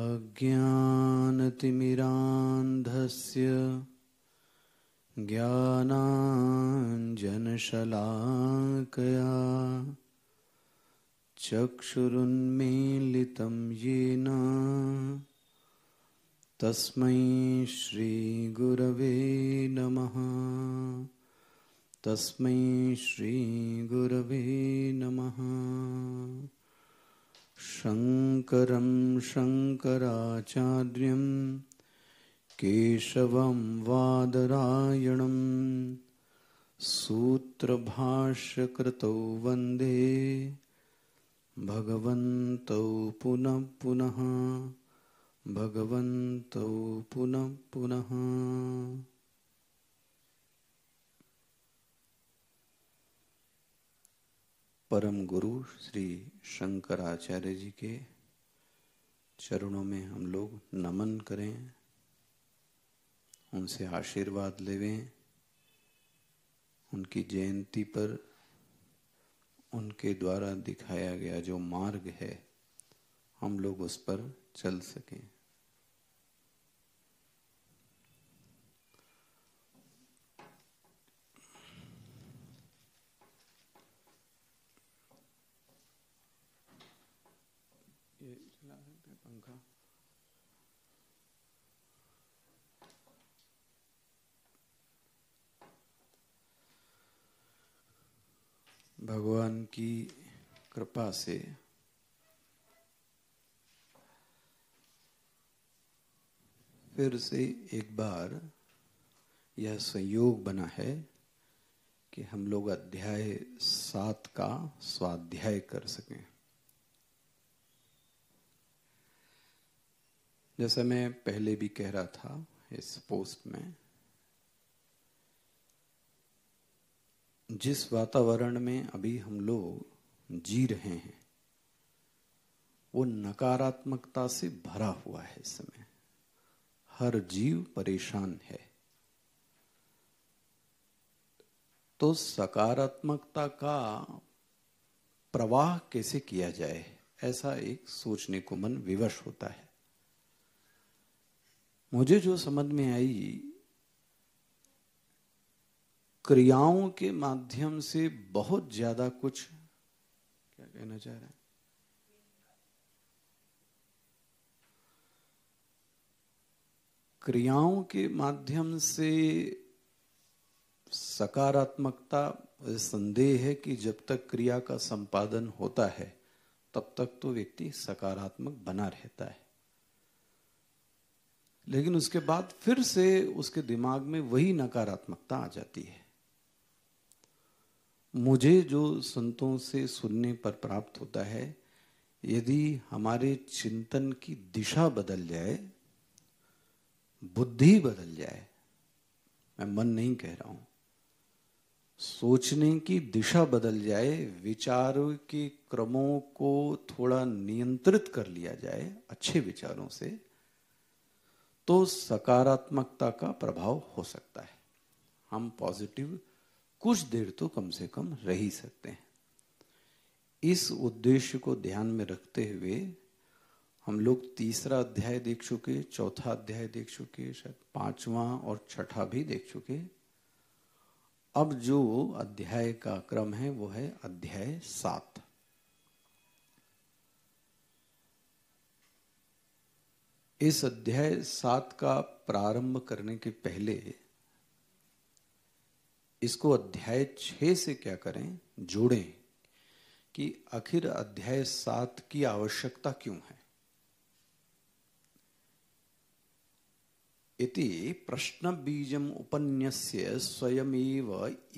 अज्ञानतिमिरान्धस्य ज्ञानाञ्जनशलाकया चक्षुरुन्मीलितं येन तस्मै श्रीगुरवे नमः तस्मै श्रीगुरवे नमः शङ्करं शङ्कराचार्यं केशवं वादरायणम् सूत्रभाष्यकृतौ वन्दे भगवन्तौ पुनः भगवन्तौ पुनः परम गुरु श्री शंकराचार्य जी के चरणों में हम लोग नमन करें उनसे आशीर्वाद लेवें उनकी जयंती पर उनके द्वारा दिखाया गया जो मार्ग है हम लोग उस पर चल सकें भगवान की कृपा से फिर से एक बार यह संयोग बना है कि हम लोग अध्याय सात का स्वाध्याय कर सकें जैसा मैं पहले भी कह रहा था इस पोस्ट में जिस वातावरण में अभी हम लोग जी रहे हैं वो नकारात्मकता से भरा हुआ है इस समय हर जीव परेशान है तो सकारात्मकता का प्रवाह कैसे किया जाए ऐसा एक सोचने को मन विवश होता है मुझे जो समझ में आई क्रियाओं के माध्यम से बहुत ज्यादा कुछ क्या कहना चाह रहे हैं क्रियाओं के माध्यम से सकारात्मकता संदेह है कि जब तक क्रिया का संपादन होता है तब तक तो व्यक्ति सकारात्मक बना रहता है लेकिन उसके बाद फिर से उसके दिमाग में वही नकारात्मकता आ जाती है मुझे जो संतों से सुनने पर प्राप्त होता है यदि हमारे चिंतन की दिशा बदल जाए बुद्धि बदल जाए मैं मन नहीं कह रहा हूं सोचने की दिशा बदल जाए विचारों के क्रमों को थोड़ा नियंत्रित कर लिया जाए अच्छे विचारों से तो सकारात्मकता का प्रभाव हो सकता है हम पॉजिटिव कुछ देर तो कम से कम रह ही सकते हैं इस उद्देश्य को ध्यान में रखते हुए हम लोग तीसरा अध्याय देख चुके चौथा अध्याय देख चुके शायद पांचवा और छठा भी देख चुके अब जो अध्याय का क्रम है वो है अध्याय सात इस अध्याय सात का प्रारंभ करने के पहले इसको अध्याय छः से क्या करें जोड़ें कि आखिर अध्याय सात की आवश्यकता क्यों है इति प्रश्न बीजम उपन्यस्य स्वयमेव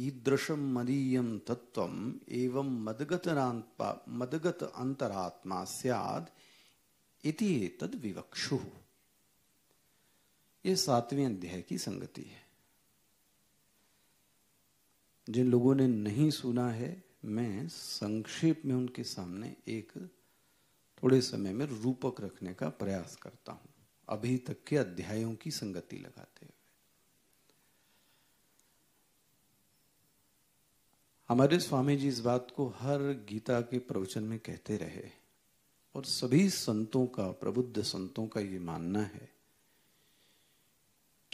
ईदृश मदीयम तत्व एवं मदगत मदगत अंतरात्मा सियाद इति तद विवक्षु ये सातवें अध्याय की संगति है जिन लोगों ने नहीं सुना है मैं संक्षेप में उनके सामने एक थोड़े समय में रूपक रखने का प्रयास करता हूं अभी तक के अध्यायों की संगति लगाते हुए हमारे स्वामी जी इस बात को हर गीता के प्रवचन में कहते रहे और सभी संतों का प्रबुद्ध संतों का ये मानना है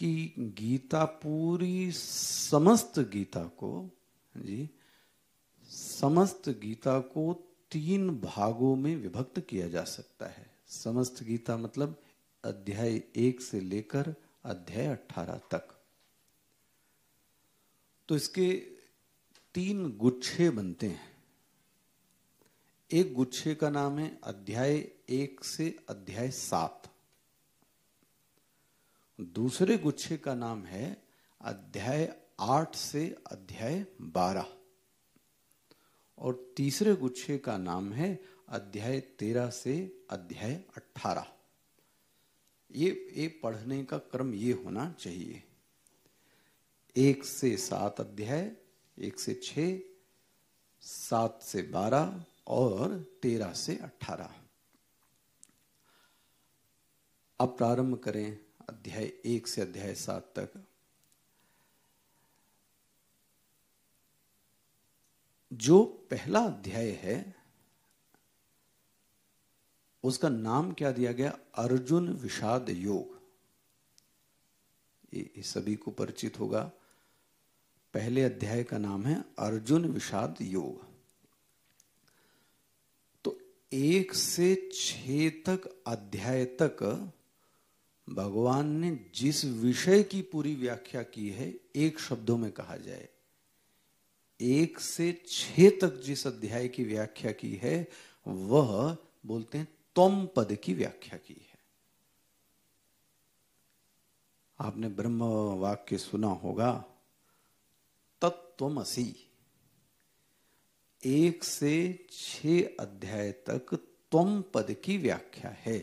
कि गीता पूरी समस्त गीता को जी समस्त गीता को तीन भागों में विभक्त किया जा सकता है समस्त गीता मतलब अध्याय एक से लेकर अध्याय अठारह तक तो इसके तीन गुच्छे बनते हैं एक गुच्छे का नाम है अध्याय एक से अध्याय सात दूसरे गुच्छे का नाम है अध्याय आठ से अध्याय बारह और तीसरे गुच्छे का नाम है अध्याय तेरह से अध्याय अठारह ये ये पढ़ने का क्रम ये होना चाहिए एक से सात अध्याय एक से छ सात से बारह और तेरह से अठारह अब प्रारंभ करें अध्याय एक से अध्याय सात तक जो पहला अध्याय है उसका नाम क्या दिया गया अर्जुन विषाद योग ये सभी को परिचित होगा पहले अध्याय का नाम है अर्जुन विषाद योग तो एक से छ तक अध्याय तक भगवान ने जिस विषय की पूरी व्याख्या की है एक शब्दों में कहा जाए एक से छह तक जिस अध्याय की व्याख्या की है वह बोलते हैं तोम पद की व्याख्या की है आपने ब्रह्म वाक्य सुना होगा तत्वमसी एक से छह अध्याय तक त्वम पद की व्याख्या है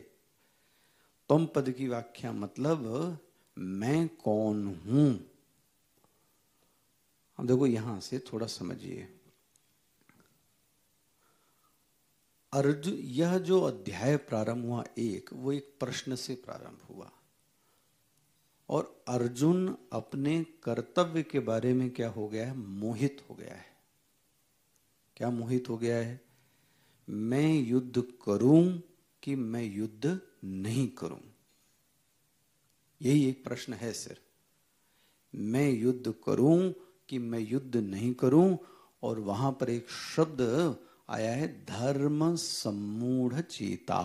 तुम पद की व्याख्या मतलब मैं कौन हूं अब देखो यहां से थोड़ा समझिए अर्जुन यह जो अध्याय प्रारंभ हुआ एक वो एक प्रश्न से प्रारंभ हुआ और अर्जुन अपने कर्तव्य के बारे में क्या हो गया है मोहित हो गया है क्या मोहित हो गया है मैं युद्ध करूं कि मैं युद्ध नहीं करूं यही एक प्रश्न है सर मैं युद्ध करूं कि मैं युद्ध नहीं करूं और वहां पर एक शब्द आया है धर्म सम्मूढ़ चेता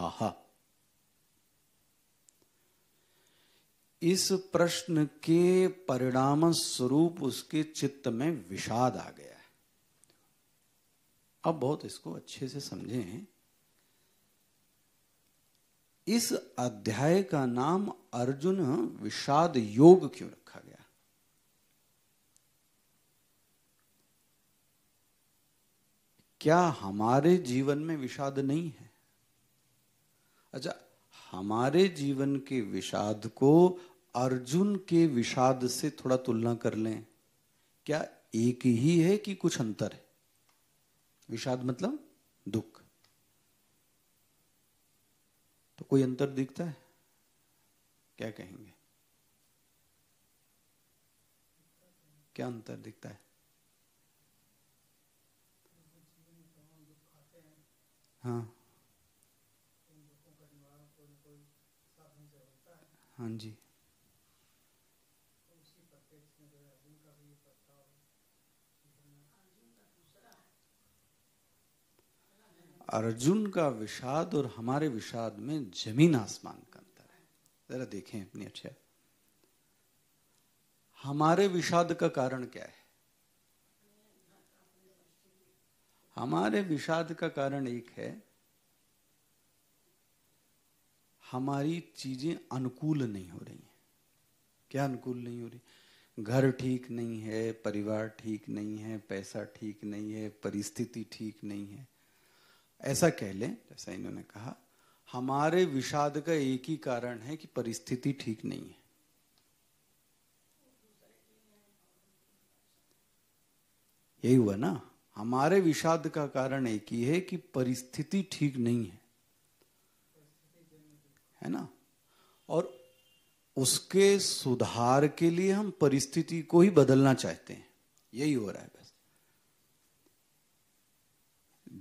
इस प्रश्न के परिणाम स्वरूप उसके चित्त में विषाद आ गया है अब बहुत इसको अच्छे से समझें इस अध्याय का नाम अर्जुन विषाद योग क्यों रखा गया क्या हमारे जीवन में विषाद नहीं है अच्छा हमारे जीवन के विषाद को अर्जुन के विषाद से थोड़ा तुलना कर लें क्या एक ही है कि कुछ अंतर है विषाद मतलब कोई अंतर दिखता है क्या कहेंगे क्या अंतर दिखता है हाँ हाँ जी अर्जुन का विषाद और हमारे विषाद में जमीन आसमान का अंतर है जरा देखें अपनी अच्छा हमारे विषाद का कारण क्या है हमारे विषाद का कारण एक है हमारी चीजें अनुकूल नहीं हो रही हैं क्या अनुकूल नहीं हो रही घर ठीक नहीं है परिवार ठीक नहीं है पैसा ठीक नहीं है परिस्थिति ठीक नहीं है ऐसा कह लें जैसा इन्होंने कहा हमारे विषाद का एक ही कारण है कि परिस्थिति ठीक नहीं है यही हुआ ना हमारे विषाद का कारण एक ही है कि परिस्थिति ठीक नहीं है है ना और उसके सुधार के लिए हम परिस्थिति को ही बदलना चाहते हैं यही हो रहा है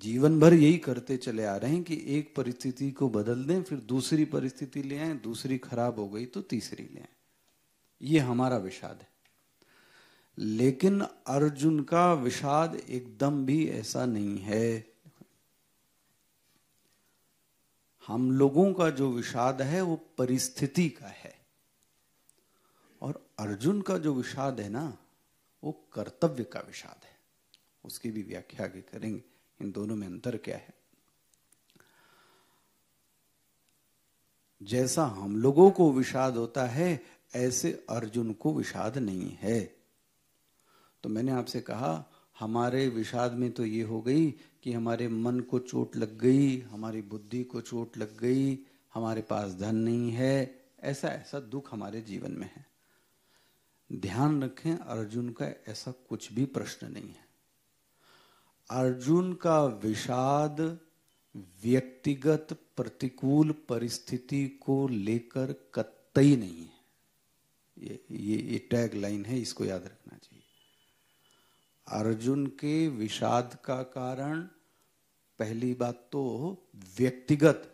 जीवन भर यही करते चले आ रहे हैं कि एक परिस्थिति को बदल दें फिर दूसरी परिस्थिति ले आए दूसरी खराब हो गई तो तीसरी ले आए ये हमारा विषाद है लेकिन अर्जुन का विषाद एकदम भी ऐसा नहीं है हम लोगों का जो विषाद है वो परिस्थिति का है और अर्जुन का जो विषाद है ना वो कर्तव्य का विषाद है उसकी भी व्याख्या करेंगे इन दोनों में अंतर क्या है जैसा हम लोगों को विषाद होता है ऐसे अर्जुन को विषाद नहीं है तो मैंने आपसे कहा हमारे विषाद में तो ये हो गई कि हमारे मन को चोट लग गई हमारी बुद्धि को चोट लग गई हमारे पास धन नहीं है ऐसा ऐसा दुख हमारे जीवन में है ध्यान रखें अर्जुन का ऐसा कुछ भी प्रश्न नहीं है अर्जुन का विषाद व्यक्तिगत प्रतिकूल परिस्थिति को लेकर कतई नहीं है ये ये, ये टैग लाइन है इसको याद रखना चाहिए अर्जुन के विषाद का कारण पहली बात तो व्यक्तिगत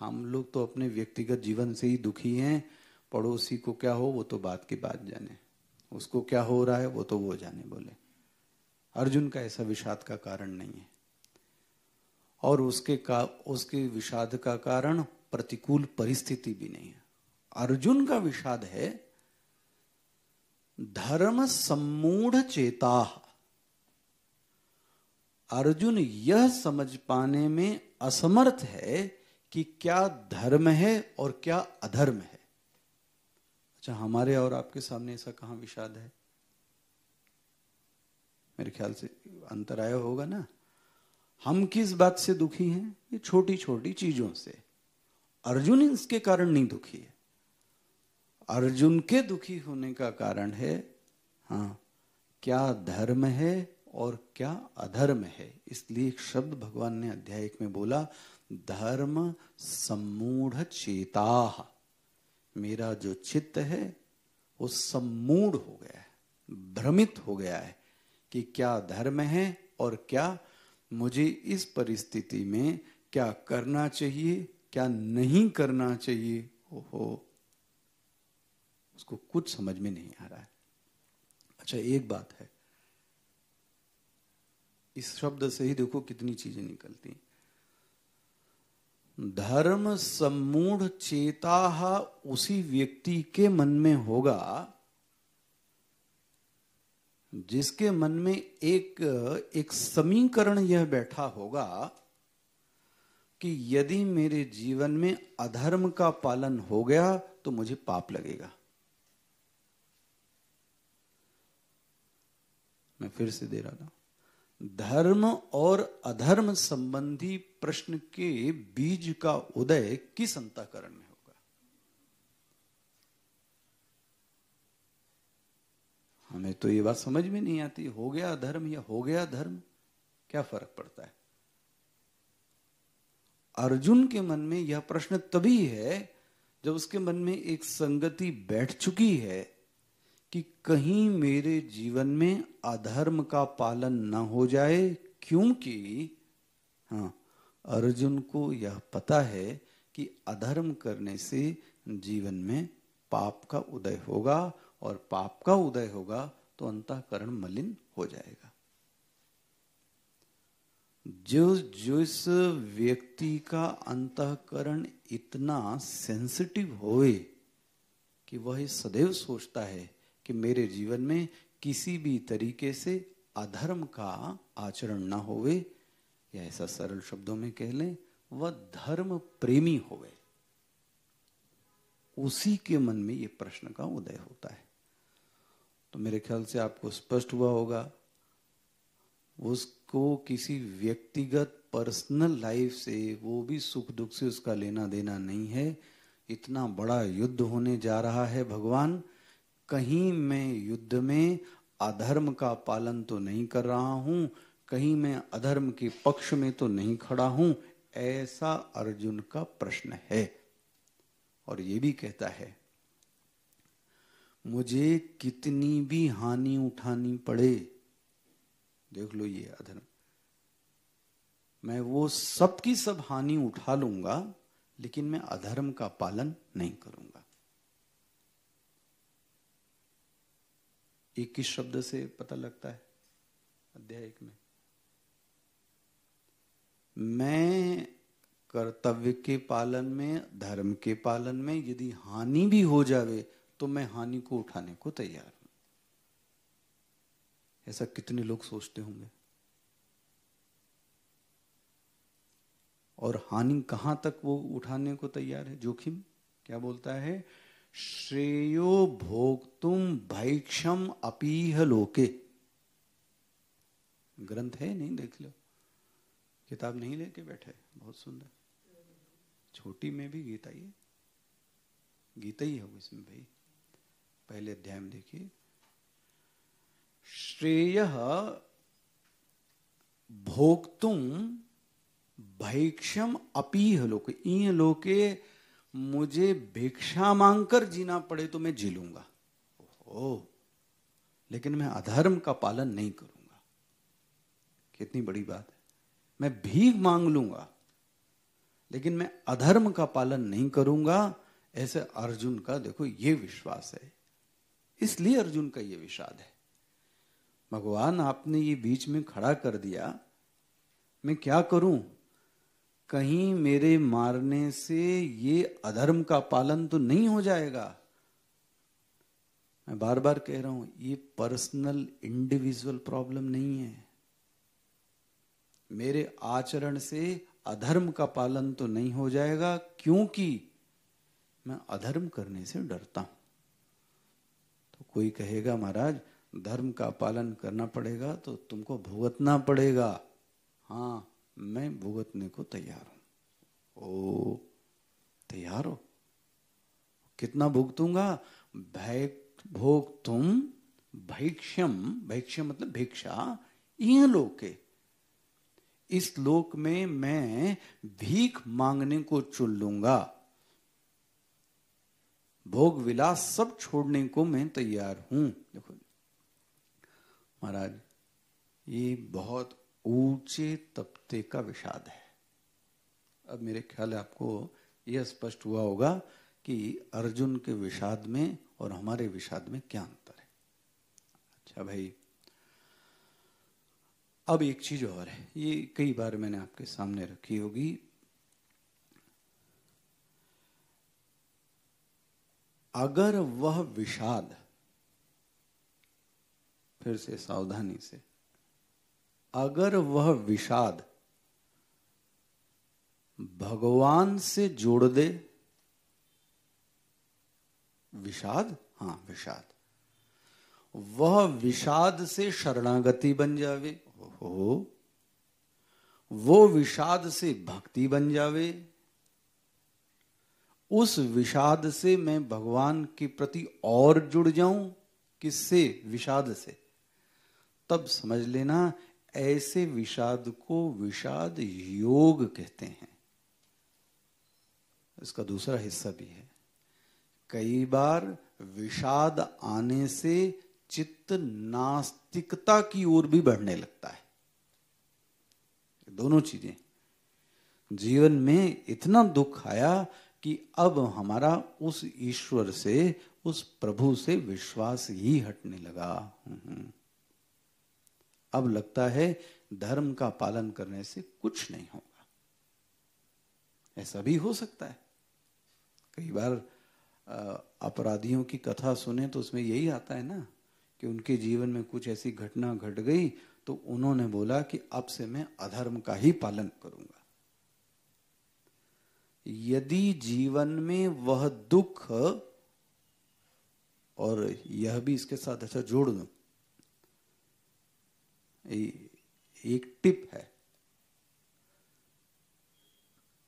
हम लोग तो अपने व्यक्तिगत जीवन से ही दुखी हैं पड़ोसी को क्या हो वो तो बात की बात जाने उसको क्या हो रहा है वो तो वो जाने बोले अर्जुन का ऐसा विषाद का कारण नहीं है और उसके का उसके विषाद का कारण प्रतिकूल परिस्थिति भी नहीं है अर्जुन का विषाद है धर्म सम्मूढ़ चेता अर्जुन यह समझ पाने में असमर्थ है कि क्या धर्म है और क्या अधर्म है अच्छा हमारे और आपके सामने ऐसा कहां विषाद है मेरे ख्याल से अंतर आया होगा ना हम किस बात से दुखी हैं ये छोटी छोटी चीजों से अर्जुन इसके कारण नहीं दुखी है अर्जुन के दुखी होने का कारण है हाँ क्या धर्म है और क्या अधर्म है इसलिए एक शब्द भगवान ने अध्याय में बोला धर्म सम्मूढ़ चेता मेरा जो चित्त है वो सम्मूढ़ हो गया है भ्रमित हो गया है कि क्या धर्म है और क्या मुझे इस परिस्थिति में क्या करना चाहिए क्या नहीं करना चाहिए हो उसको कुछ समझ में नहीं आ रहा है अच्छा एक बात है इस शब्द से ही देखो कितनी चीजें निकलती धर्म सम्मूढ़ चेता उसी व्यक्ति के मन में होगा जिसके मन में एक एक समीकरण यह बैठा होगा कि यदि मेरे जीवन में अधर्म का पालन हो गया तो मुझे पाप लगेगा मैं फिर से दे रहा था धर्म और अधर्म संबंधी प्रश्न के बीज का उदय किस अंतकरण में हमें तो ये बात समझ में नहीं आती हो गया धर्म या हो गया धर्म क्या फर्क पड़ता है अर्जुन के मन में यह प्रश्न तभी है जब उसके मन में एक संगति बैठ चुकी है कि कहीं मेरे जीवन में अधर्म का पालन न हो जाए क्योंकि हाँ अर्जुन को यह पता है कि अधर्म करने से जीवन में पाप का उदय होगा और पाप का उदय होगा तो अंतकरण मलिन हो जाएगा जो जिस व्यक्ति का अंतकरण इतना सेंसिटिव होए कि वह सदैव सोचता है कि मेरे जीवन में किसी भी तरीके से अधर्म का आचरण ना होवे या ऐसा सरल शब्दों में कह लें वह धर्म प्रेमी होवे उसी के मन में ये प्रश्न का उदय होता है तो मेरे ख्याल से आपको स्पष्ट हुआ होगा उसको किसी व्यक्तिगत पर्सनल लाइफ से वो भी सुख दुख से उसका लेना देना नहीं है इतना बड़ा युद्ध होने जा रहा है भगवान कहीं मैं युद्ध में अधर्म का पालन तो नहीं कर रहा हूं कहीं मैं अधर्म के पक्ष में तो नहीं खड़ा हूं ऐसा अर्जुन का प्रश्न है और ये भी कहता है मुझे कितनी भी हानि उठानी पड़े देख लो ये अधर्म मैं वो सब की सब हानि उठा लूंगा लेकिन मैं अधर्म का पालन नहीं करूंगा एक ही शब्द से पता लगता है अध्याय एक में मैं कर्तव्य के पालन में धर्म के पालन में यदि हानि भी हो जावे तो मैं हानि को उठाने को तैयार हूं ऐसा कितने लोग सोचते होंगे और हानि कहां तक वो उठाने को तैयार है जोखिम क्या बोलता है श्रेयो भोग तुम भैक्षम अपीह लोके ग्रंथ है नहीं देख लो किताब नहीं लेके बैठे बहुत सुंदर छोटी में भी गीता ही गीता ही होगी इसमें भाई पहले अध्याय में देखिए श्रेय भोक्तुम भैक्षम अपीह लोके इन लोके मुझे भिक्षा मांगकर जीना पड़े तो मैं जी लूंगा ओ लेकिन मैं अधर्म का पालन नहीं करूंगा कितनी बड़ी बात है मैं भीख मांग लूंगा लेकिन मैं अधर्म का पालन नहीं करूंगा ऐसे अर्जुन का देखो ये विश्वास है इसलिए अर्जुन का ये विषाद है भगवान आपने ये बीच में खड़ा कर दिया मैं क्या करूं कहीं मेरे मारने से ये अधर्म का पालन तो नहीं हो जाएगा मैं बार बार कह रहा हूं ये पर्सनल इंडिविजुअल प्रॉब्लम नहीं है मेरे आचरण से अधर्म का पालन तो नहीं हो जाएगा क्योंकि मैं अधर्म करने से डरता हूं तो कोई कहेगा महाराज धर्म का पालन करना पड़ेगा तो तुमको भुगतना पड़ेगा हाँ मैं भुगतने को तैयार हूं ओ तैयार हो कितना भुगतूंगा भय भोग तुम भैक्षम भैक्षम मतलब भिक्षा यह लोके इस लोक में मैं भीख मांगने को चुन लूंगा भोग विलास सब छोड़ने को मैं तैयार हूं देखो महाराज ये बहुत ऊंचे तपते का विषाद है अब मेरे ख्याल आपको यह स्पष्ट हुआ होगा कि अर्जुन के विषाद में और हमारे विषाद में क्या अंतर है अच्छा भाई अब एक चीज और है ये कई बार मैंने आपके सामने रखी होगी अगर वह विषाद फिर से सावधानी से अगर वह विषाद भगवान से जोड़ दे विषाद हां विषाद वह विषाद से शरणागति बन जावे हो वो विषाद से भक्ति बन जावे उस विषाद से मैं भगवान के प्रति और जुड़ जाऊं किससे विषाद से तब समझ लेना ऐसे विषाद को विषाद योग कहते हैं इसका दूसरा हिस्सा भी है कई बार विषाद आने से चित्त नास्तिकता की ओर भी बढ़ने लगता है दोनों चीजें जीवन में इतना दुख आया कि अब हमारा उस ईश्वर से उस प्रभु से विश्वास ही हटने लगा हम्म। अब लगता है धर्म का पालन करने से कुछ नहीं होगा ऐसा भी हो सकता है कई बार अपराधियों की कथा सुने तो उसमें यही आता है ना कि उनके जीवन में कुछ ऐसी घटना घट गई तो उन्होंने बोला कि अब से मैं अधर्म का ही पालन करूंगा यदि जीवन में वह दुख और यह भी इसके साथ अच्छा जोड़ दू एक टिप है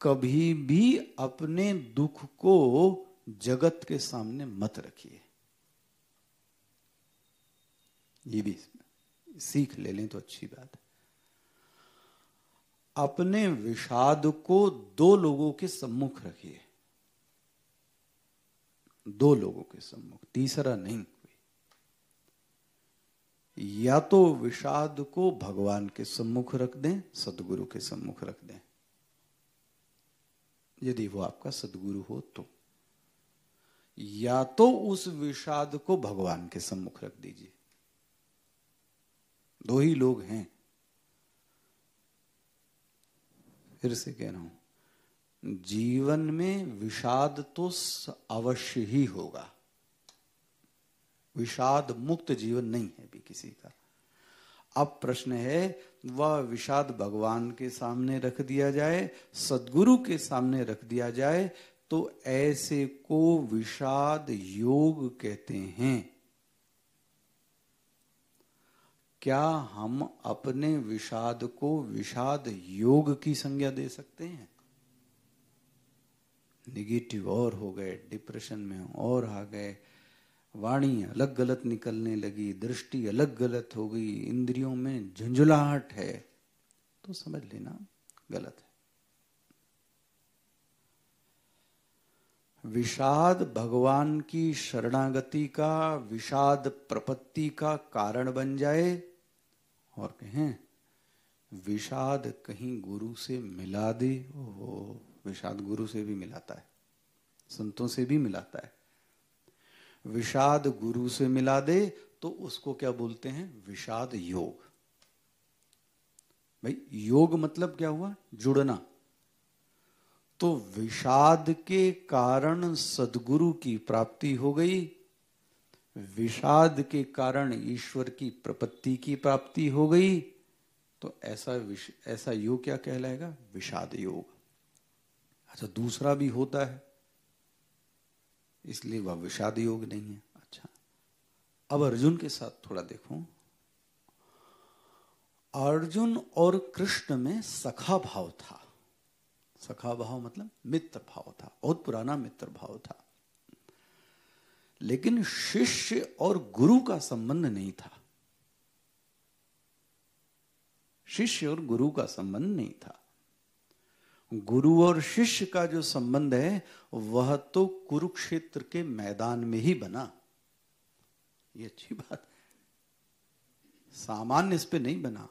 कभी भी अपने दुख को जगत के सामने मत रखिए ये भी सीख ले लें तो अच्छी बात है अपने विषाद को दो लोगों के सम्मुख रखिए दो लोगों के सम्मुख तीसरा नहीं या तो विषाद को भगवान के सम्मुख रख दें सदगुरु के सम्मुख रख दें यदि वो आपका सदगुरु हो तो या तो उस विषाद को भगवान के सम्मुख रख दीजिए दो ही लोग हैं फिर से कह रहा हूं जीवन में विषाद तो अवश्य ही होगा विषाद मुक्त जीवन नहीं है भी किसी का अब प्रश्न है वह विषाद भगवान के सामने रख दिया जाए सदगुरु के सामने रख दिया जाए तो ऐसे को विषाद योग कहते हैं क्या हम अपने विषाद को विषाद योग की संज्ञा दे सकते हैं निगेटिव और हो गए डिप्रेशन में और आ गए वाणी अलग गलत निकलने लगी दृष्टि अलग गलत हो गई इंद्रियों में झुंझुलाहट है तो समझ लेना गलत है विषाद भगवान की शरणागति का विषाद प्रपत्ति का कारण बन जाए और कहें विषाद कहीं गुरु से मिला दे वो विषाद गुरु से भी मिलाता है संतों से भी मिलाता है विषाद गुरु से मिला दे तो उसको क्या बोलते हैं विषाद योग भाई योग मतलब क्या हुआ जुड़ना तो विषाद के कारण सदगुरु की प्राप्ति हो गई विषाद के कारण ईश्वर की प्रपत्ति की प्राप्ति हो गई तो ऐसा विश, ऐसा योग क्या कहलाएगा विषाद योग अच्छा दूसरा भी होता है इसलिए वह विषाद योग नहीं है अच्छा अब अर्जुन के साथ थोड़ा देखो अर्जुन और कृष्ण में सखा भाव था सखा भाव मतलब मित्र भाव था बहुत पुराना मित्र भाव था लेकिन शिष्य और गुरु का संबंध नहीं था शिष्य और गुरु का संबंध नहीं था गुरु और शिष्य का जो संबंध है वह तो कुरुक्षेत्र के मैदान में ही बना ये अच्छी बात सामान्य इस पे नहीं बना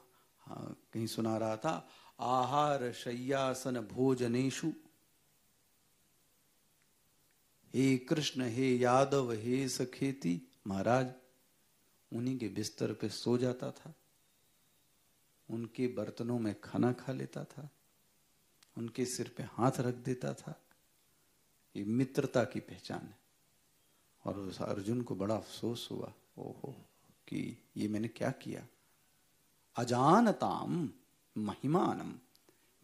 हाँ, कहीं सुना रहा था आहार शय्यासन भोजनेशु हे कृष्ण हे यादव हे सखेती महाराज उन्हीं के बिस्तर पे सो जाता था उनके बर्तनों में खाना खा लेता था उनके सिर पे हाथ रख देता था ये मित्रता की पहचान है और उस अर्जुन को बड़ा अफसोस हुआ ओहो कि ये मैंने क्या किया अजानताम महिमानम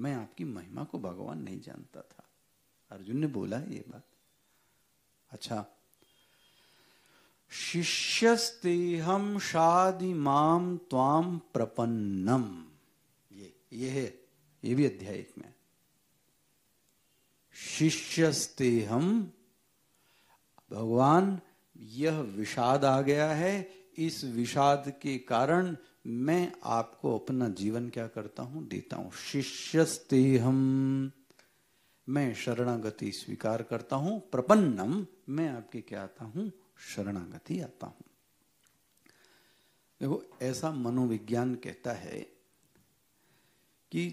मैं आपकी महिमा को भगवान नहीं जानता था अर्जुन ने बोला है ये बात अच्छा शिष्यस्ति हम शादी माम त्वाम प्रपन्नम ये ये है ये भी अध्याय एक में शिष्यस्ते हम भगवान यह विषाद आ गया है इस विषाद के कारण मैं आपको अपना जीवन क्या करता हूं देता हूं शिष्यस्ते हम मैं शरणागति स्वीकार करता हूं प्रपन्नम मैं आपके क्या आता हूं शरणागति आता हूं देखो ऐसा मनोविज्ञान कहता है कि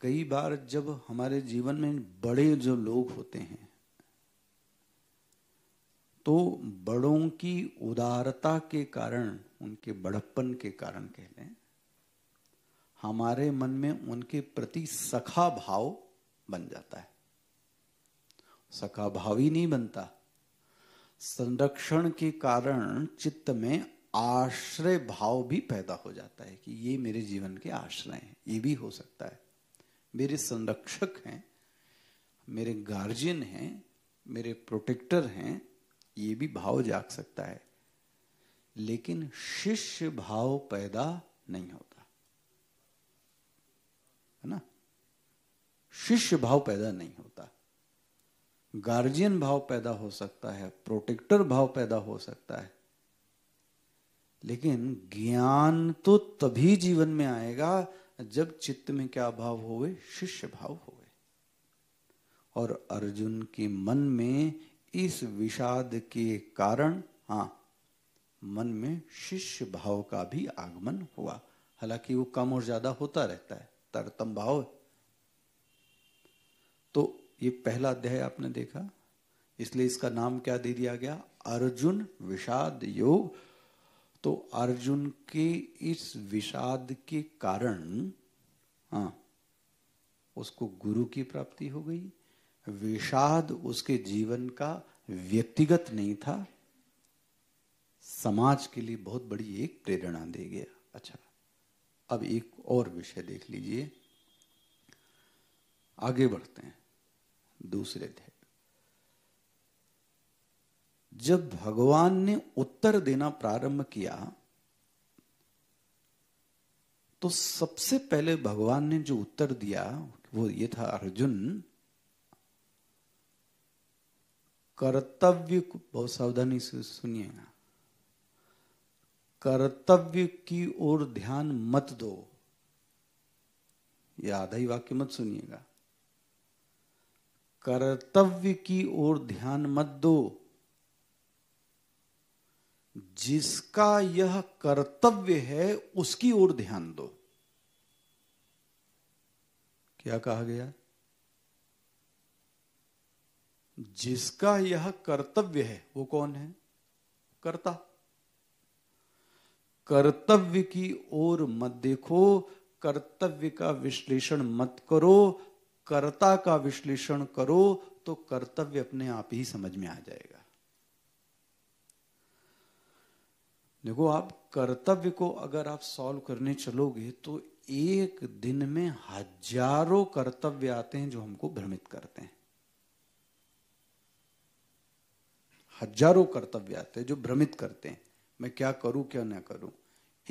कई बार जब हमारे जीवन में बड़े जो लोग होते हैं तो बड़ों की उदारता के कारण उनके बड़प्पन के कारण कह लें हमारे मन में उनके प्रति सखा भाव बन जाता है सका भावी नहीं बनता संरक्षण के कारण चित्त में आश्रय भाव भी पैदा हो जाता है कि ये मेरे जीवन के आश्रय हैं ये भी हो सकता है मेरे संरक्षक हैं मेरे गार्जियन हैं मेरे प्रोटेक्टर हैं ये भी भाव जाग सकता है लेकिन शिष्य भाव पैदा नहीं होता है ना शिष्य भाव पैदा नहीं होता गार्जियन भाव पैदा हो सकता है प्रोटेक्टर भाव पैदा हो सकता है लेकिन ज्ञान तो तभी जीवन में आएगा जब चित्त में क्या भाव होवे शिष्य भाव होवे और अर्जुन के मन में इस विषाद के कारण हाँ मन में शिष्य भाव का भी आगमन हुआ हालांकि वो कम और ज्यादा होता रहता है तरतम भाव है ये पहला अध्याय आपने देखा इसलिए इसका नाम क्या दे दिया गया अर्जुन विषाद योग तो अर्जुन के इस विषाद के कारण हाँ उसको गुरु की प्राप्ति हो गई विषाद उसके जीवन का व्यक्तिगत नहीं था समाज के लिए बहुत बड़ी एक प्रेरणा दे गया अच्छा अब एक और विषय देख लीजिए आगे बढ़ते हैं दूसरे थे जब भगवान ने उत्तर देना प्रारंभ किया तो सबसे पहले भगवान ने जो उत्तर दिया वो ये था अर्जुन कर्तव्य को बहुत सावधानी से सुनिएगा कर्तव्य की ओर ध्यान मत दो ये आधा ही वाक्य मत सुनिएगा कर्तव्य की ओर ध्यान मत दो जिसका यह कर्तव्य है उसकी ओर ध्यान दो क्या कहा गया जिसका यह कर्तव्य है वो कौन है कर्ता कर्तव्य की ओर मत देखो कर्तव्य का विश्लेषण मत करो कर्ता का विश्लेषण करो तो कर्तव्य अपने आप ही समझ में आ जाएगा देखो आप कर्तव्य को अगर आप सॉल्व करने चलोगे तो एक दिन में हजारों कर्तव्य आते हैं जो हमको भ्रमित करते हैं हजारों कर्तव्य आते हैं जो भ्रमित करते हैं मैं क्या करूं क्या ना करूं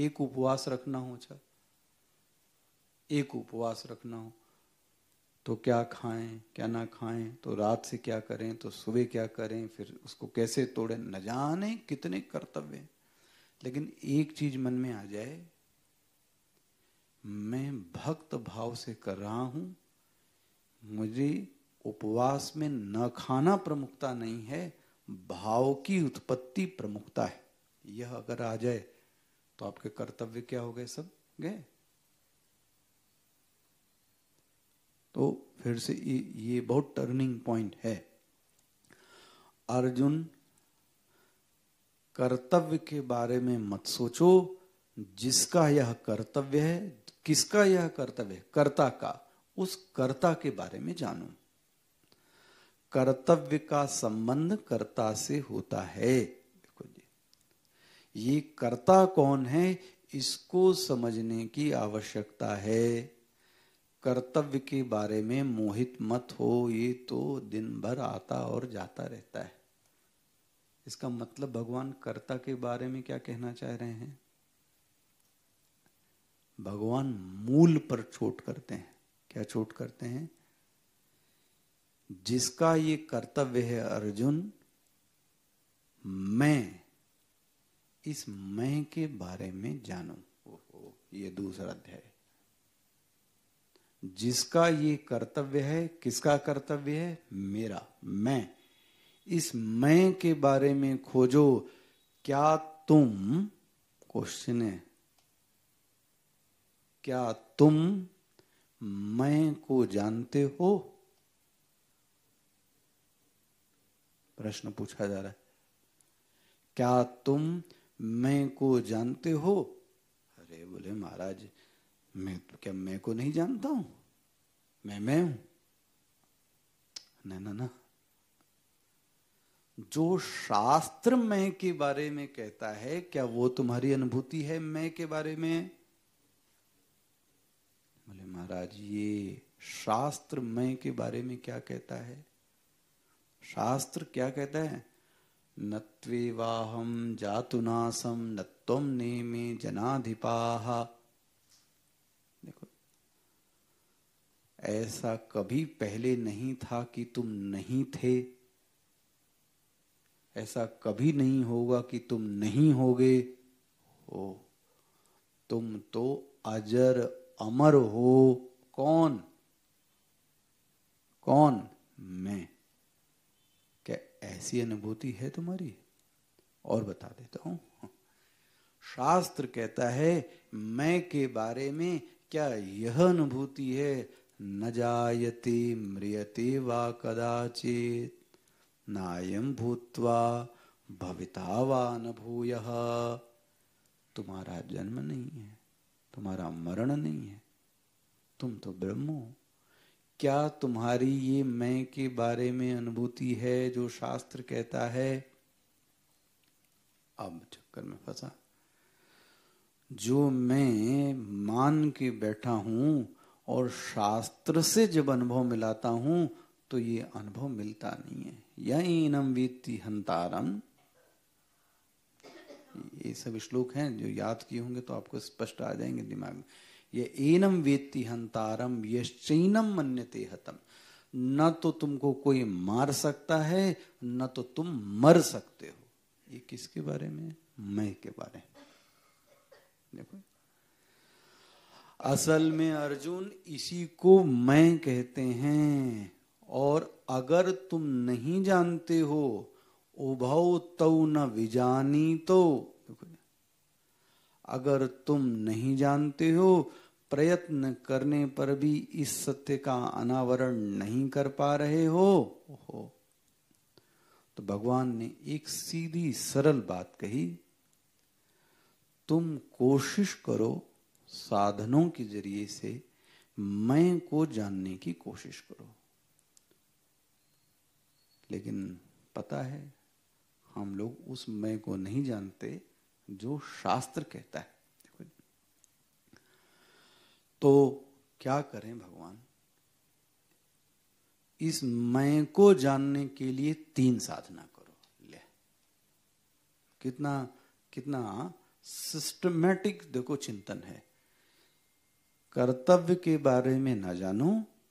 एक उपवास रखना हो चाहे अच्छा। एक उपवास रखना हो तो क्या खाएं क्या ना खाएं तो रात से क्या करें तो सुबह क्या करें फिर उसको कैसे तोड़े न जाने कितने कर्तव्य लेकिन एक चीज मन में आ जाए मैं भक्त भाव से कर रहा हूं मुझे उपवास में न खाना प्रमुखता नहीं है भाव की उत्पत्ति प्रमुखता है यह अगर आ जाए तो आपके कर्तव्य क्या हो गए सब गए तो फिर से ये, ये बहुत टर्निंग पॉइंट है अर्जुन कर्तव्य के बारे में मत सोचो जिसका यह कर्तव्य है किसका यह कर्तव्य है कर्ता का उस कर्ता के बारे में जानो कर्तव्य का संबंध कर्ता से होता है देखो जी ये कर्ता कौन है इसको समझने की आवश्यकता है कर्तव्य के बारे में मोहित मत हो ये तो दिन भर आता और जाता रहता है इसका मतलब भगवान कर्ता के बारे में क्या कहना चाह रहे हैं भगवान मूल पर छोट करते हैं क्या छोट करते हैं जिसका ये कर्तव्य है अर्जुन मैं इस मैं के बारे में जानू ये दूसरा अध्याय जिसका ये कर्तव्य है किसका कर्तव्य है मेरा मैं इस मैं के बारे में खोजो क्या तुम क्वेश्चन है क्या तुम मैं को जानते हो प्रश्न पूछा जा रहा है क्या तुम मैं को जानते हो अरे बोले महाराज मैं क्या मैं को नहीं जानता हूं मैं मैं हूं ना ना ना जो शास्त्र मैं के बारे में कहता है क्या वो तुम्हारी अनुभूति है मैं के बारे में बोले महाराज ये शास्त्र मैं के बारे में क्या कहता है शास्त्र क्या कहता है नत्वेवाहम जातुनासम नत्वम नेमे जनाधिपाहा ऐसा कभी पहले नहीं था कि तुम नहीं थे ऐसा कभी नहीं होगा कि तुम नहीं होगे हो तुम तो अजर अमर हो कौन कौन मैं क्या ऐसी अनुभूति है तुम्हारी और बता देता हूं शास्त्र कहता है मैं के बारे में क्या यह अनुभूति है न जायति म्रियति वा कदाचित् नायं भूत्वा भविता वा न भूयः तुम्हारा जन्म नहीं है तुम्हारा मरण नहीं है तुम तो ब्रह्म हो क्या तुम्हारी ये मैं के बारे में अनुभूति है जो शास्त्र कहता है अब चक्कर में फंसा जो मैं मान के बैठा हूं और शास्त्र से जब अनुभव मिलाता हूं तो ये अनुभव मिलता नहीं है इनम वीति हंतारम ये सब श्लोक हैं जो याद किए होंगे तो आपको स्पष्ट आ जाएंगे दिमाग में ये एनम वेत्ति हंतारम यश्चैनम मन्यते हतम न तो तुमको कोई मार सकता है न तो तुम मर सकते हो ये किसके बारे में मैं के बारे में देखो असल में अर्जुन इसी को मैं कहते हैं और अगर तुम नहीं जानते हो उभव तव न विजानी तो अगर तुम नहीं जानते हो प्रयत्न करने पर भी इस सत्य का अनावरण नहीं कर पा रहे हो हो तो भगवान ने एक सीधी सरल बात कही तुम कोशिश करो साधनों के जरिए से मैं को जानने की कोशिश करो लेकिन पता है हम लोग उस मैं को नहीं जानते जो शास्त्र कहता है तो क्या करें भगवान इस मैं को जानने के लिए तीन साधना करो ले कितना कितना सिस्टमेटिक हाँ, देखो चिंतन है कर्तव्य के बारे में ना जानो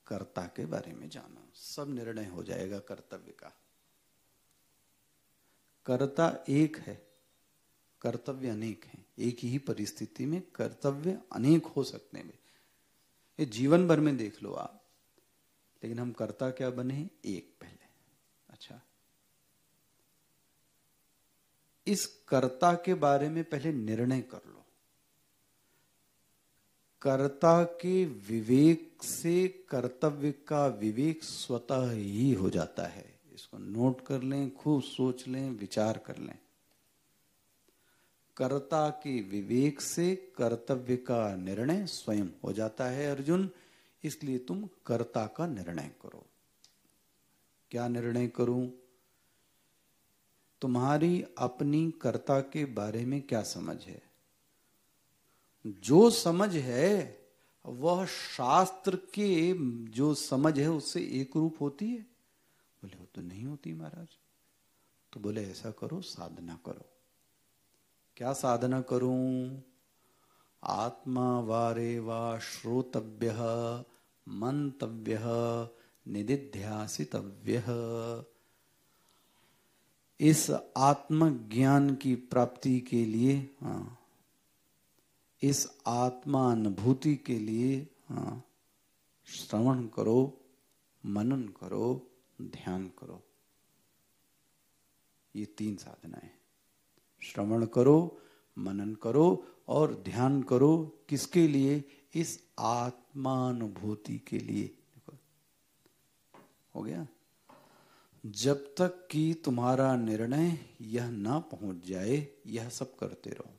कर्ता के बारे में जानो सब निर्णय हो जाएगा कर्तव्य का कर्ता एक है कर्तव्य अनेक है एक ही परिस्थिति में कर्तव्य अनेक हो सकते हैं ये जीवन भर में देख लो आप लेकिन हम कर्ता क्या बने एक पहले अच्छा इस कर्ता के बारे में पहले निर्णय कर लो कर्ता के विवेक से कर्तव्य का विवेक स्वतः ही हो जाता है इसको नोट कर लें खूब सोच लें विचार कर लें कर्ता के विवेक से कर्तव्य का निर्णय स्वयं हो जाता है अर्जुन इसलिए तुम कर्ता का निर्णय करो क्या निर्णय करूं तुम्हारी अपनी कर्ता के बारे में क्या समझ है जो समझ है वह शास्त्र के जो समझ है उससे एक रूप होती है बोले वो तो नहीं होती महाराज तो बोले ऐसा करो साधना करो क्या साधना करूं आत्मा वारे वा श्रोतव्य मंतव्य निधिध्यासितव्य इस आत्मज्ञान की प्राप्ति के लिए हाँ इस आत्मानुभूति के लिए हाँ, श्रवण करो मनन करो ध्यान करो ये तीन साधनाएं श्रवण करो मनन करो और ध्यान करो किसके लिए इस आत्मानुभूति के लिए देखो हो गया जब तक कि तुम्हारा निर्णय यह ना पहुंच जाए यह सब करते रहो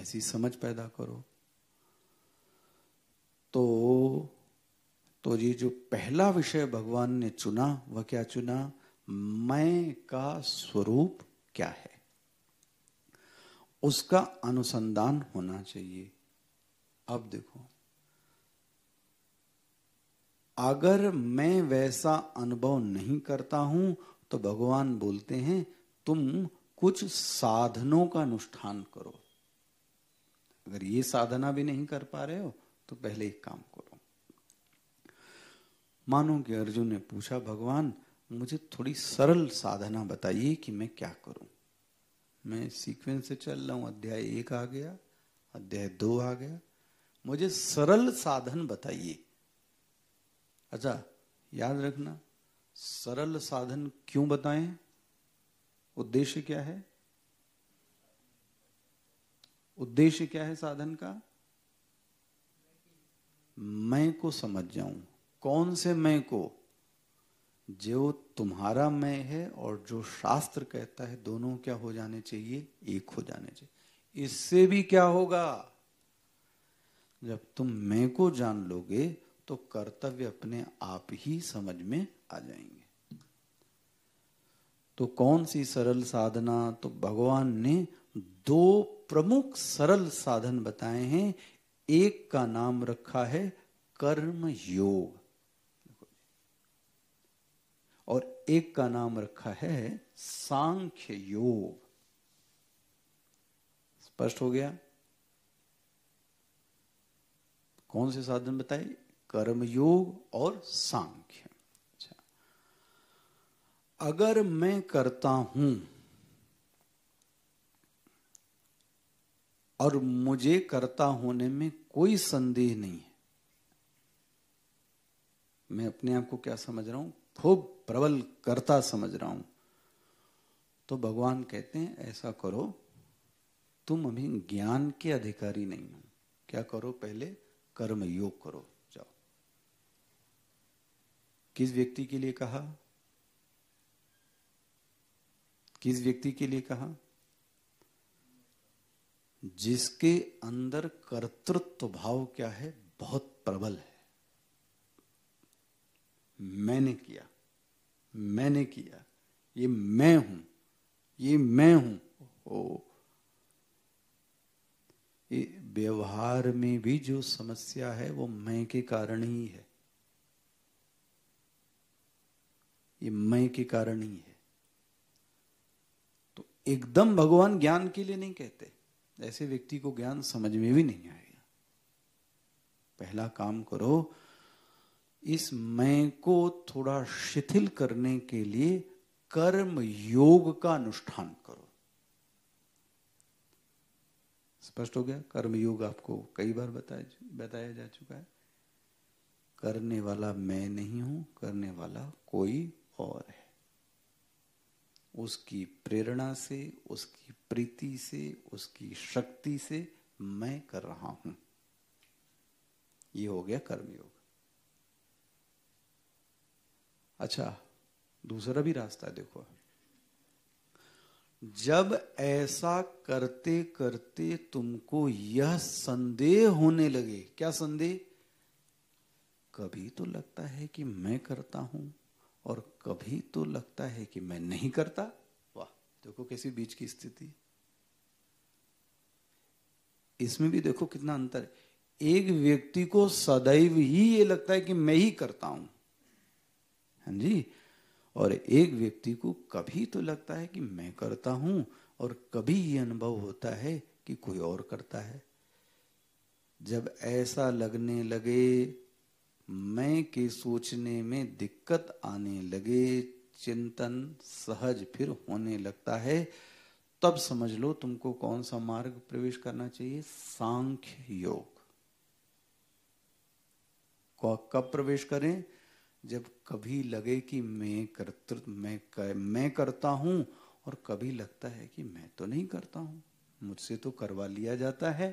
ऐसी समझ पैदा करो तो तो ये जो पहला विषय भगवान ने चुना वह क्या चुना मैं का स्वरूप क्या है उसका अनुसंधान होना चाहिए अब देखो अगर मैं वैसा अनुभव नहीं करता हूं तो भगवान बोलते हैं तुम कुछ साधनों का अनुष्ठान करो अगर ये साधना भी नहीं कर पा रहे हो तो पहले एक काम करो मानो कि अर्जुन ने पूछा भगवान मुझे थोड़ी सरल साधना बताइए कि मैं क्या करूं मैं सीक्वेंस से चल रहा हूं अध्याय एक आ गया अध्याय दो आ गया मुझे सरल साधन बताइए अच्छा याद रखना सरल साधन क्यों बताएं उद्देश्य क्या है उद्देश्य क्या है साधन का मैं को समझ जाऊं कौन से मैं को जो तुम्हारा मैं है और जो शास्त्र कहता है दोनों क्या हो जाने चाहिए एक हो जाने चाहिए इससे भी क्या होगा जब तुम मैं को जान लोगे तो कर्तव्य अपने आप ही समझ में आ जाएंगे तो कौन सी सरल साधना तो भगवान ने दो प्रमुख सरल साधन बताए हैं एक का नाम रखा है कर्म योग और एक का नाम रखा है सांख्य योग स्पष्ट हो गया कौन से साधन बताए कर्म योग और सांख्य अच्छा अगर मैं करता हूं और मुझे करता होने में कोई संदेह नहीं है मैं अपने आप को क्या समझ रहा हूं खूब प्रबल करता समझ रहा हूं तो भगवान कहते हैं ऐसा करो तुम अभी ज्ञान के अधिकारी नहीं हो क्या करो पहले कर्म योग करो जाओ किस व्यक्ति के लिए कहा किस व्यक्ति के लिए कहा जिसके अंदर कर्तृत्व भाव क्या है बहुत प्रबल है मैंने किया मैंने किया ये मैं हूं ये मैं हूं ओ ये व्यवहार में भी जो समस्या है वो मैं के कारण ही है ये मैं के कारण ही है तो एकदम भगवान ज्ञान के लिए नहीं कहते ऐसे व्यक्ति को ज्ञान समझ में भी नहीं आएगा पहला काम करो इस मैं को थोड़ा शिथिल करने के लिए कर्म योग का अनुष्ठान करो स्पष्ट हो गया कर्म योग आपको कई बार बताया बताया जा चुका है करने वाला मैं नहीं हूं करने वाला कोई और है उसकी प्रेरणा से उसकी प्रीति से उसकी शक्ति से मैं कर रहा हूं ये हो गया कर्मयोग अच्छा दूसरा भी रास्ता देखो जब ऐसा करते करते तुमको यह संदेह होने लगे क्या संदेह कभी तो लगता है कि मैं करता हूं कभी तो लगता है कि मैं नहीं करता वाह देखो कैसी बीच की स्थिति इसमें भी देखो कितना अंतर है एक व्यक्ति को सदैव ही ये लगता है कि मैं ही करता हूं हाँ जी और एक व्यक्ति को कभी तो लगता है कि मैं करता हूं और कभी ये अनुभव होता है कि कोई और करता है जब ऐसा लगने लगे मैं के सोचने में दिक्कत आने लगे चिंतन सहज फिर होने लगता है तब समझ लो तुमको कौन सा मार्ग प्रवेश करना चाहिए सांख्य योग कब प्रवेश करें जब कभी लगे कि मैं कर्तृत्व मैं कर, मैं करता हूं और कभी लगता है कि मैं तो नहीं करता हूं मुझसे तो करवा लिया जाता है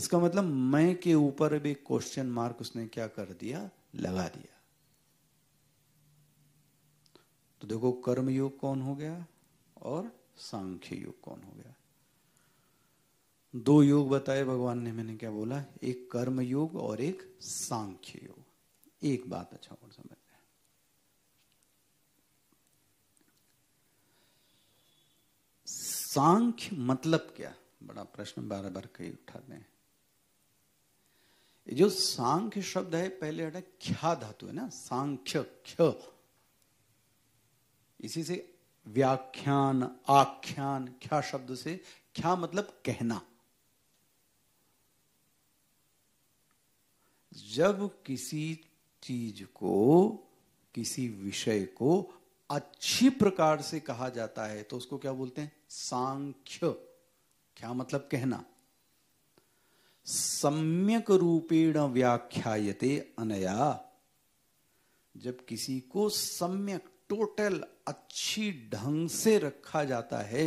इसका मतलब मैं के ऊपर भी क्वेश्चन मार्क उसने क्या कर दिया लगा दिया तो देखो कर्म योग कौन हो गया और सांख्य योग कौन हो गया दो योग बताए भगवान ने मैंने क्या बोला एक कर्म योग और एक सांख्य योग एक बात अच्छा और समझ सांख्य मतलब क्या बड़ा प्रश्न बार बार कई उठाते हैं जो सांख्य शब्द है पहले हटा ख्या धातु है ना सांख्य ख्य इसी से व्याख्यान आख्यान ख्या शब्द से ख्या मतलब कहना जब किसी चीज को किसी विषय को अच्छी प्रकार से कहा जाता है तो उसको क्या बोलते हैं सांख्य क्या मतलब कहना सम्यक रूपेण व्याख्यायते अनया जब किसी को सम्यक टोटल अच्छी ढंग से रखा जाता है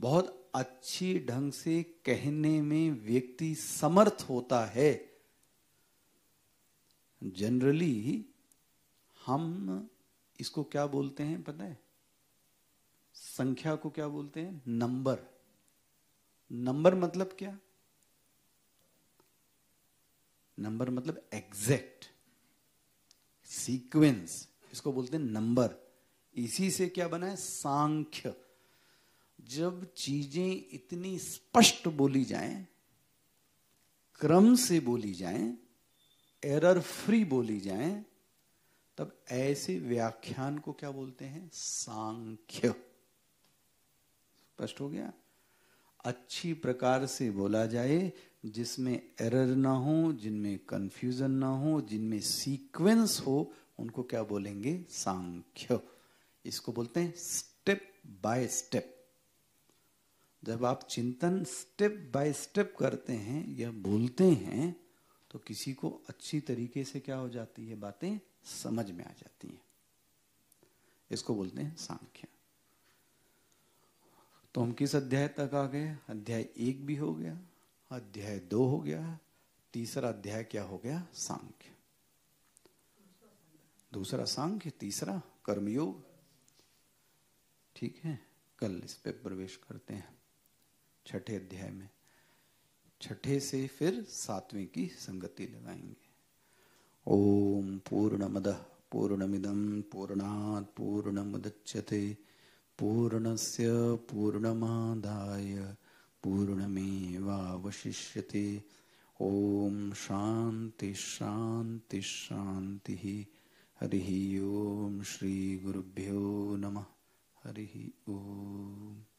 बहुत अच्छी ढंग से कहने में व्यक्ति समर्थ होता है जनरली हम इसको क्या बोलते हैं पता है संख्या को क्या बोलते हैं नंबर नंबर मतलब क्या नंबर मतलब एग्जैक्ट सीक्वेंस इसको बोलते हैं नंबर इसी से क्या बना है सांख्य जब चीजें इतनी स्पष्ट बोली जाएं क्रम से बोली जाएं एरर फ्री बोली जाएं तब ऐसे व्याख्यान को क्या बोलते हैं सांख्य स्पष्ट हो गया अच्छी प्रकार से बोला जाए जिसमें एरर ना हो जिनमें कंफ्यूजन ना हो जिनमें सीक्वेंस हो उनको क्या बोलेंगे सांख्य इसको बोलते हैं स्टेप बाय स्टेप जब आप चिंतन स्टेप बाय स्टेप करते हैं या बोलते हैं तो किसी को अच्छी तरीके से क्या हो जाती है बातें समझ में आ जाती हैं इसको बोलते हैं सांख्य तो हम किस अध्याय तक आ गए अध्याय एक भी हो गया अध्याय दो हो गया तीसरा अध्याय क्या हो गया सांख्य दूसरा सांख्य तीसरा कर्मयोग ठीक है कल इस पे प्रवेश करते हैं छठे अध्याय में छठे से फिर सातवें की संगति लगाएंगे ओम पूर्ण मिदम पूर्णमिदम पूर्ण मुदच्यते पूर्णस्य पूर्णमादाय पूर्णमेवावशिष्यते ॐ शान्ति शान्ति हरि हरिः ॐ श्रीगुरुभ्यो नमः हरिः ॐ